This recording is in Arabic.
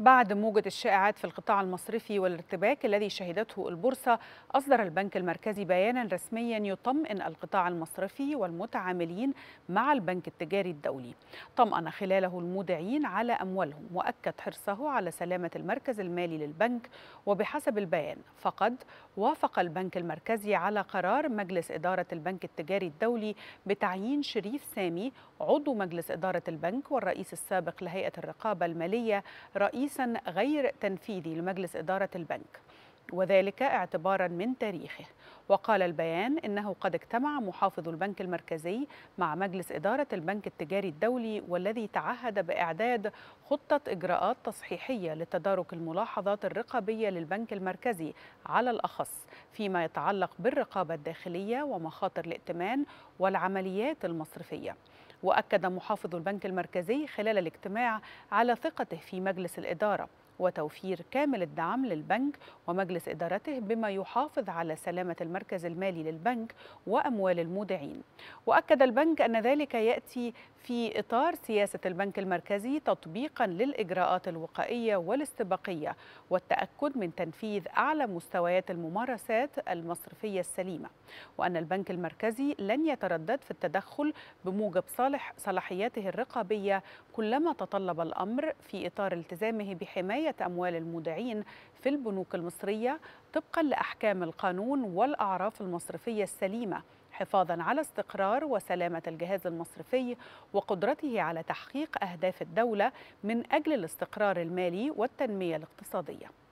بعد موجة الشائعات في القطاع المصرفي والارتباك الذي شهدته البورصة أصدر البنك المركزي بيانا رسميا يطمئن القطاع المصرفي والمتعاملين مع البنك التجاري الدولي طمأن خلاله المودعين على أموالهم وأكد حرصه على سلامة المركز المالي للبنك وبحسب البيان فقد وافق البنك المركزي على قرار مجلس إدارة البنك التجاري الدولي بتعيين شريف سامي عضو مجلس إدارة البنك والرئيس السابق لهيئة الرقابة المالية رئيس رئيسا غير تنفيذي لمجلس إدارة البنك وذلك اعتبارا من تاريخه وقال البيان انه قد اجتمع محافظ البنك المركزي مع مجلس اداره البنك التجاري الدولي والذي تعهد باعداد خطه اجراءات تصحيحيه لتدارك الملاحظات الرقابيه للبنك المركزي على الاخص فيما يتعلق بالرقابه الداخليه ومخاطر الائتمان والعمليات المصرفيه وأكد محافظ البنك المركزي خلال الاجتماع على ثقته في مجلس الإدارة وتوفير كامل الدعم للبنك ومجلس إدارته بما يحافظ على سلامة المركز المالي للبنك وأموال المودعين وأكد البنك أن ذلك يأتي في إطار سياسة البنك المركزي تطبيقا للإجراءات الوقائية والاستباقية والتأكد من تنفيذ أعلى مستويات الممارسات المصرفية السليمة وأن البنك المركزي لن يتردد في التدخل بموجب صالح صلاحياته الرقابية كلما تطلب الأمر في إطار التزامه بحماية غسية أموال المودعين في البنوك المصرية طبقا لأحكام القانون والأعراف المصرفية السليمة حفاظا على استقرار وسلامة الجهاز المصرفي وقدرته على تحقيق أهداف الدولة من أجل الاستقرار المالي والتنمية الاقتصادية